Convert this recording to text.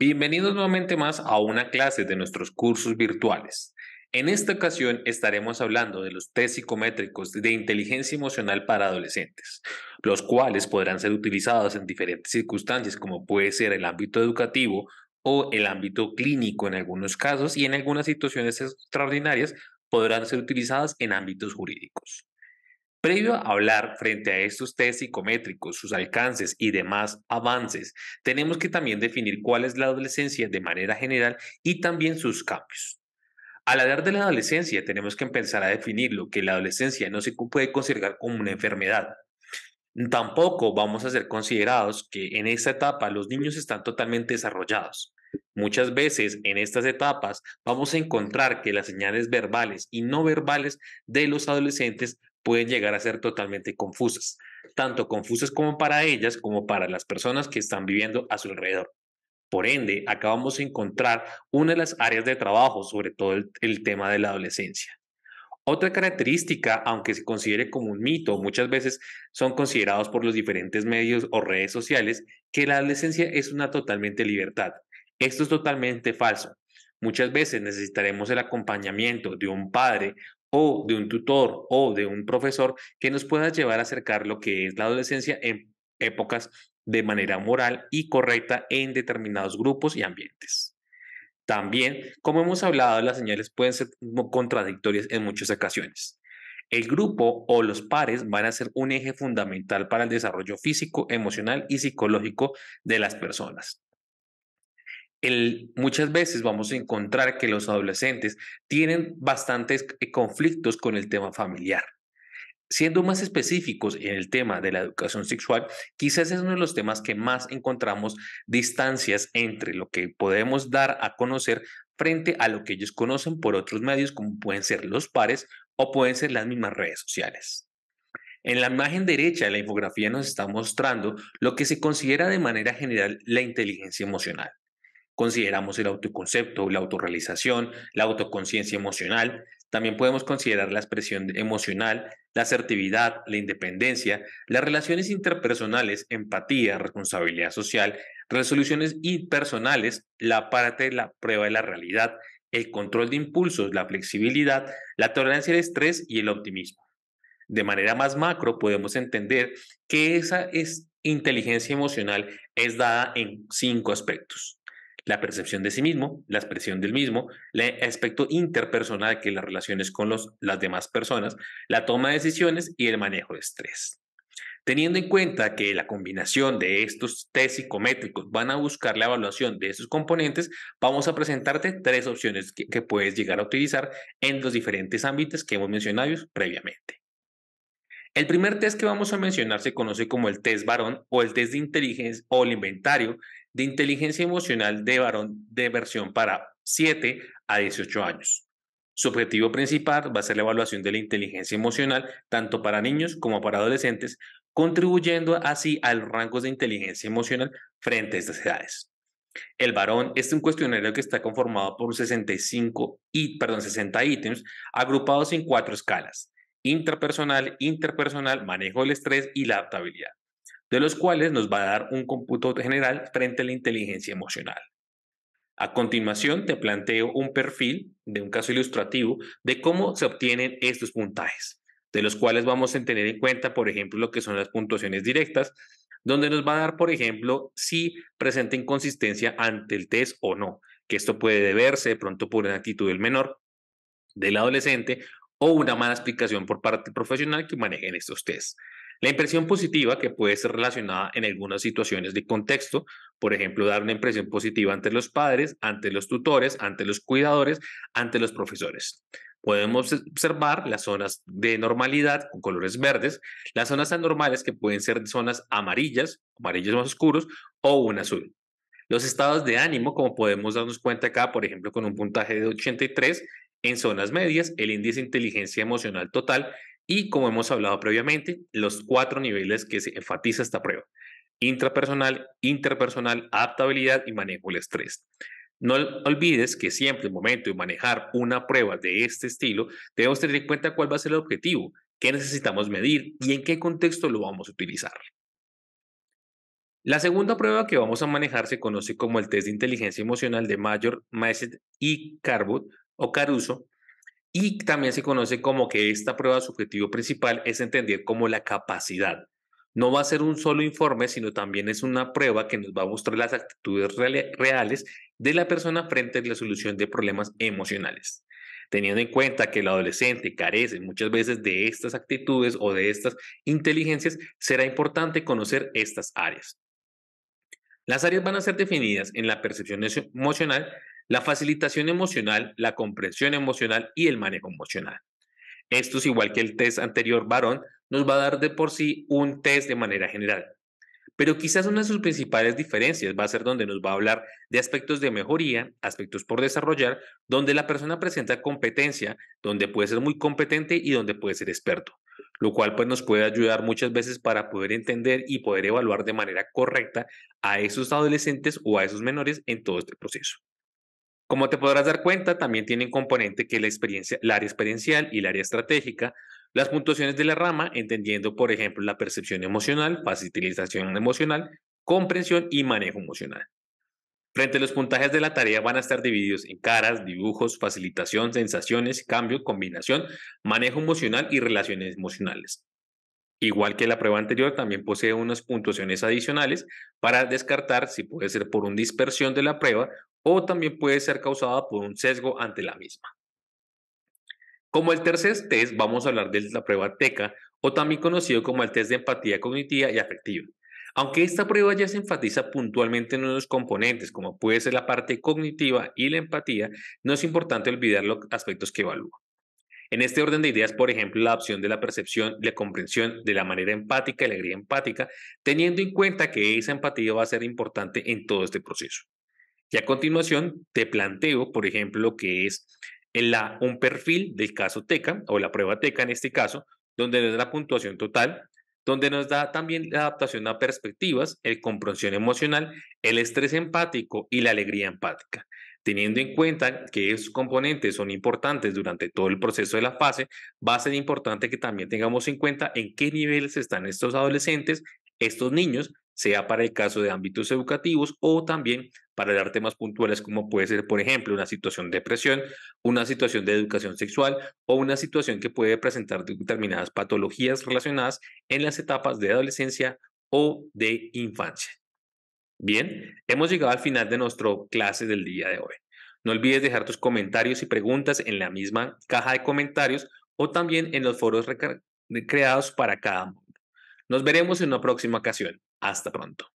Bienvenidos nuevamente más a una clase de nuestros cursos virtuales. En esta ocasión estaremos hablando de los test psicométricos de inteligencia emocional para adolescentes, los cuales podrán ser utilizados en diferentes circunstancias como puede ser el ámbito educativo o el ámbito clínico en algunos casos y en algunas situaciones extraordinarias podrán ser utilizadas en ámbitos jurídicos. Previo a hablar frente a estos test psicométricos, sus alcances y demás avances, tenemos que también definir cuál es la adolescencia de manera general y también sus cambios. Al hablar de la adolescencia, tenemos que empezar a definir lo que la adolescencia no se puede considerar como una enfermedad. Tampoco vamos a ser considerados que en esta etapa los niños están totalmente desarrollados. Muchas veces en estas etapas vamos a encontrar que las señales verbales y no verbales de los adolescentes pueden llegar a ser totalmente confusas, tanto confusas como para ellas como para las personas que están viviendo a su alrededor. Por ende, acabamos de encontrar una de las áreas de trabajo, sobre todo el tema de la adolescencia. Otra característica, aunque se considere como un mito, muchas veces son considerados por los diferentes medios o redes sociales que la adolescencia es una totalmente libertad. Esto es totalmente falso. Muchas veces necesitaremos el acompañamiento de un padre o de un tutor o de un profesor que nos pueda llevar a acercar lo que es la adolescencia en épocas de manera moral y correcta en determinados grupos y ambientes. También, como hemos hablado, las señales pueden ser contradictorias en muchas ocasiones. El grupo o los pares van a ser un eje fundamental para el desarrollo físico, emocional y psicológico de las personas muchas veces vamos a encontrar que los adolescentes tienen bastantes eh, conflictos con el tema familiar. Siendo más específicos en el tema de la educación sexual, quizás es uno de los temas que más encontramos distancias entre lo que podemos dar a conocer frente a lo que ellos conocen por otros medios, como pueden ser los pares o pueden ser las mismas redes sociales. En la imagen derecha de la infografía nos está mostrando lo que se considera de manera general la inteligencia emocional. Consideramos el autoconcepto, la autorrealización, la autoconciencia emocional. También podemos considerar la expresión emocional, la asertividad, la independencia, las relaciones interpersonales, empatía, responsabilidad social, resoluciones impersonales, la parte de la prueba de la realidad, el control de impulsos, la flexibilidad, la tolerancia al estrés y el optimismo. De manera más macro, podemos entender que esa inteligencia emocional es dada en cinco aspectos la percepción de sí mismo, la expresión del mismo, el aspecto interpersonal que las relaciones con los, las demás personas, la toma de decisiones y el manejo de estrés. Teniendo en cuenta que la combinación de estos test psicométricos van a buscar la evaluación de esos componentes, vamos a presentarte tres opciones que, que puedes llegar a utilizar en los diferentes ámbitos que hemos mencionado previamente. El primer test que vamos a mencionar se conoce como el test varón o el test de inteligencia o el inventario de inteligencia emocional de varón de versión para 7 a 18 años. Su objetivo principal va a ser la evaluación de la inteligencia emocional tanto para niños como para adolescentes, contribuyendo así a los rangos de inteligencia emocional frente a estas edades. El varón es un cuestionario que está conformado por 65 y, perdón, 60 ítems agrupados en cuatro escalas, intrapersonal, interpersonal, manejo del estrés y la adaptabilidad de los cuales nos va a dar un cómputo general frente a la inteligencia emocional. A continuación, te planteo un perfil de un caso ilustrativo de cómo se obtienen estos puntajes, de los cuales vamos a tener en cuenta, por ejemplo, lo que son las puntuaciones directas, donde nos va a dar, por ejemplo, si presenta inconsistencia ante el test o no, que esto puede deberse de pronto por una actitud del menor, del adolescente o una mala explicación por parte profesional que manejen estos tests. La impresión positiva, que puede ser relacionada en algunas situaciones de contexto, por ejemplo, dar una impresión positiva ante los padres, ante los tutores, ante los cuidadores, ante los profesores. Podemos observar las zonas de normalidad con colores verdes, las zonas anormales que pueden ser zonas amarillas, amarillos más oscuros o un azul. Los estados de ánimo, como podemos darnos cuenta acá, por ejemplo, con un puntaje de 83 en zonas medias, el índice de inteligencia emocional total y como hemos hablado previamente, los cuatro niveles que se enfatiza esta prueba. Intrapersonal, interpersonal, adaptabilidad y manejo del estrés. No olvides que siempre el momento de manejar una prueba de este estilo, debemos tener en cuenta cuál va a ser el objetivo, qué necesitamos medir y en qué contexto lo vamos a utilizar. La segunda prueba que vamos a manejar se conoce como el test de inteligencia emocional de Major, Maset y Carbot o Caruso, y también se conoce como que esta prueba subjetivo principal es entender como la capacidad. No va a ser un solo informe, sino también es una prueba que nos va a mostrar las actitudes reales de la persona frente a la solución de problemas emocionales. Teniendo en cuenta que el adolescente carece muchas veces de estas actitudes o de estas inteligencias, será importante conocer estas áreas. Las áreas van a ser definidas en la percepción emocional la facilitación emocional, la comprensión emocional y el manejo emocional. Esto es igual que el test anterior varón, nos va a dar de por sí un test de manera general. Pero quizás una de sus principales diferencias va a ser donde nos va a hablar de aspectos de mejoría, aspectos por desarrollar, donde la persona presenta competencia, donde puede ser muy competente y donde puede ser experto, lo cual pues nos puede ayudar muchas veces para poder entender y poder evaluar de manera correcta a esos adolescentes o a esos menores en todo este proceso. Como te podrás dar cuenta, también tienen componente que la experiencia, el área experiencial y el área estratégica, las puntuaciones de la rama, entendiendo, por ejemplo, la percepción emocional, facilitación emocional, comprensión y manejo emocional. Frente a los puntajes de la tarea van a estar divididos en caras, dibujos, facilitación, sensaciones, cambio, combinación, manejo emocional y relaciones emocionales. Igual que la prueba anterior, también posee unas puntuaciones adicionales para descartar si puede ser por una dispersión de la prueba o también puede ser causada por un sesgo ante la misma. Como el tercer test, vamos a hablar de la prueba TECA o también conocido como el test de empatía cognitiva y afectiva. Aunque esta prueba ya se enfatiza puntualmente en unos componentes, como puede ser la parte cognitiva y la empatía, no es importante olvidar los aspectos que evalúa. En este orden de ideas, por ejemplo, la opción de la percepción, la comprensión de la manera empática y la alegría empática, teniendo en cuenta que esa empatía va a ser importante en todo este proceso. Y a continuación te planteo, por ejemplo, que es la, un perfil del caso TECA o la prueba TECA en este caso, donde nos da la puntuación total, donde nos da también la adaptación a perspectivas, el comprensión emocional, el estrés empático y la alegría empática. Teniendo en cuenta que esos componentes son importantes durante todo el proceso de la fase, va a ser importante que también tengamos en cuenta en qué niveles están estos adolescentes, estos niños, sea para el caso de ámbitos educativos o también para dar temas puntuales como puede ser, por ejemplo, una situación de depresión, una situación de educación sexual o una situación que puede presentar determinadas patologías relacionadas en las etapas de adolescencia o de infancia. Bien, hemos llegado al final de nuestro clase del día de hoy. No olvides dejar tus comentarios y preguntas en la misma caja de comentarios o también en los foros creados para cada mundo. Nos veremos en una próxima ocasión. Hasta pronto.